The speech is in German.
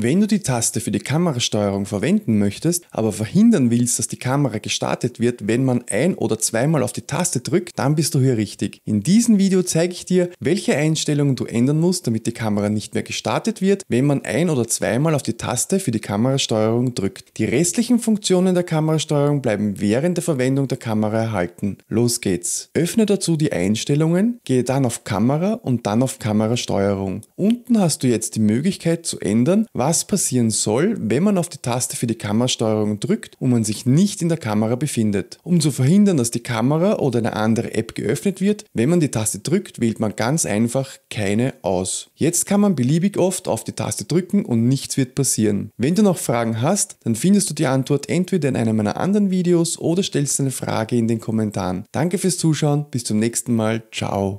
Wenn du die Taste für die Kamerasteuerung verwenden möchtest, aber verhindern willst, dass die Kamera gestartet wird, wenn man ein- oder zweimal auf die Taste drückt, dann bist du hier richtig. In diesem Video zeige ich dir, welche Einstellungen du ändern musst, damit die Kamera nicht mehr gestartet wird, wenn man ein- oder zweimal auf die Taste für die Kamerasteuerung drückt. Die restlichen Funktionen der Kamerasteuerung bleiben während der Verwendung der Kamera erhalten. Los geht's. Öffne dazu die Einstellungen, gehe dann auf Kamera und dann auf Kamerasteuerung. Unten hast du jetzt die Möglichkeit zu ändern, was was passieren soll, wenn man auf die Taste für die Kamerasteuerung drückt und man sich nicht in der Kamera befindet. Um zu verhindern, dass die Kamera oder eine andere App geöffnet wird, wenn man die Taste drückt, wählt man ganz einfach keine aus. Jetzt kann man beliebig oft auf die Taste drücken und nichts wird passieren. Wenn du noch Fragen hast, dann findest du die Antwort entweder in einem meiner anderen Videos oder stellst eine Frage in den Kommentaren. Danke fürs Zuschauen, bis zum nächsten Mal, ciao.